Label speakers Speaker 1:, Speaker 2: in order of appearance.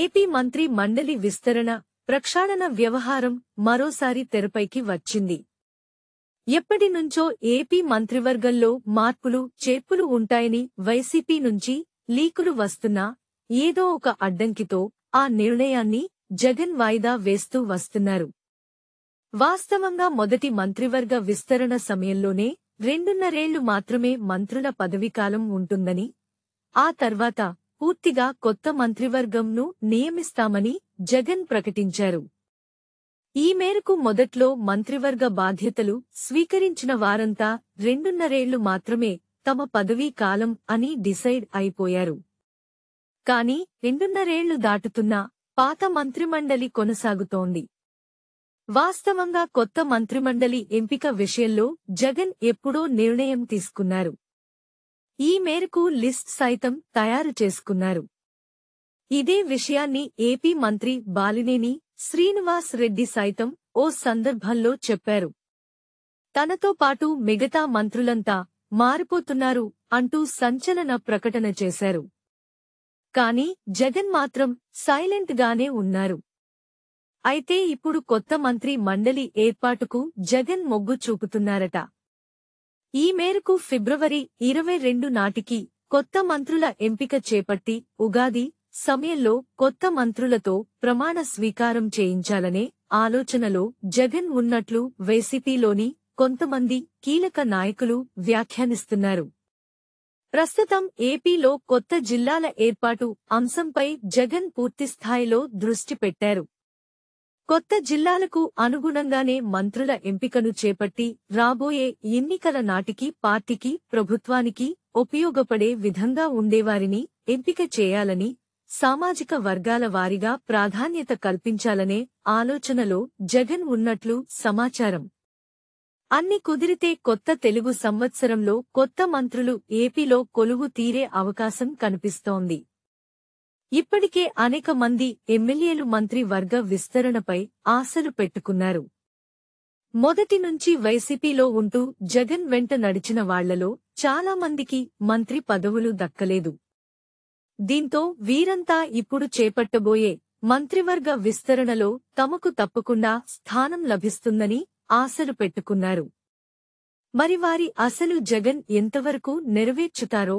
Speaker 1: AP మంత్రి మండలి విస్తరణ ప్రక్షాళన వ్యవహారం మరోసారి తెరపైకి వచ్చింది ఎప్పటినుంచో ఏపీ మంత్రివర్గంలో మార్పులు చేర్పులు ఉంటాయని వైసీపీ నుంచి లీకులు వస్తున్నా ఏదో ఒక అడ్డంకితో ఆ నిర్ణయాన్ని జగన్ వాయిదా వేస్తూ వస్తున్నారు వాస్తవంగా మొదటి మంత్రివర్గ విస్తరణ సమయంలోనే రెండున్నరేళ్లు మాత్రమే మంత్రుల పదవీకాలం ఉంటుందని ఆ తర్వాత పూర్తిగా కొత్త మంత్రివర్గంను నియమిస్తామని జగన్ ప్రకటించారు ఈ మేరకు మొదట్లో మంత్రివర్గ బాధ్యతలు స్వీకరించిన వారంతా రెండున్నరేళ్లు మాత్రమే తమ పదవీ కాలం అని డిసైడ్ అయిపోయారు కాని రెండున్నరేళ్లు దాటుతున్నా పాత మంత్రిమండలి కొనసాగుతోంది వాస్తవంగా కొత్త మంత్రిమండలి ఎంపిక విషయంలో జగన్ ఎప్పుడో నిర్ణయం తీసుకున్నారు ఈ మేరకు లిస్ట్ సైతం తయారు చేసుకున్నారు ఇదే విషయాన్ని ఏపీ మంత్రి బాలినేని శ్రీనివాస్ రెడ్డి సైతం ఓ సందర్భంలో చెప్పారు తనతో పాటు మిగతా మంత్రులంతా మారిపోతున్నారు అంటూ సంచలన ప్రకటన చేశారు కాని జగన్ మాత్రం సైలెంట్ గానే ఉన్నారు అయితే ఇప్పుడు కొత్త మంత్రి మండలి ఏర్పాటుకు జగన్ మొగ్గు చూపుతున్నారట ఈ మేరకు ఫిబ్రవరి ఇరవై రెండు నాటికి కొత్త మంత్రుల ఎంపిక చేపట్టి ఉగాది సమయంలో కొత్త మంత్రులతో ప్రమాణ స్వీకారం చేయించాలనే ఆలోచనలో జగన్ ఉన్నట్లు వైసీపీలోని కొంతమంది కీలక నాయకులు వ్యాఖ్యానిస్తున్నారు ప్రస్తుతం ఏపీలో కొత్త జిల్లాల ఏర్పాటు అంశంపై జగన్ పూర్తిస్థాయిలో దృష్టి పెట్టారు కొత్త జిల్లాలకు అనుగుణంగానే మంత్రుల ఎంపికను చేపట్టి రాబోయే ఎన్నికల నాటికి పార్టీకి ప్రభుత్వానికి ఉపయోగపడే విధంగా ఉండేవారిని ఎంపిక చేయాలని సామాజిక వర్గాల వారిగా ప్రాధాన్యత కల్పించాలనే ఆలోచనలో జగన్ ఉన్నట్లు సమాచారం అన్ని కుదిరితే కొత్త తెలుగు సంవత్సరంలో కొత్త మంత్రులు ఏపీలో కొలువు తీరే అవకాశం కనిపిస్తోంది ఇప్పటికే అనేక మంది ఎమ్మెల్యేలు మంత్రి వర్గ విస్తరణపై ఆశలు పెట్టుకున్నారు మొదటి నుంచి వైసీపీలో ఉంటూ జగన్ వెంట నడిచిన వాళ్లలో చాలామందికి మంత్రి పదవులు దక్కలేదు దీంతో వీరంతా ఇప్పుడు చేపట్టబోయే మంత్రివర్గ విస్తరణలో తమకు తప్పకుండా స్థానం లభిస్తుందని ఆశలు పెట్టుకున్నారు మరి వారి అసలు జగన్ ఎంతవరకు నెరవేర్చుతారో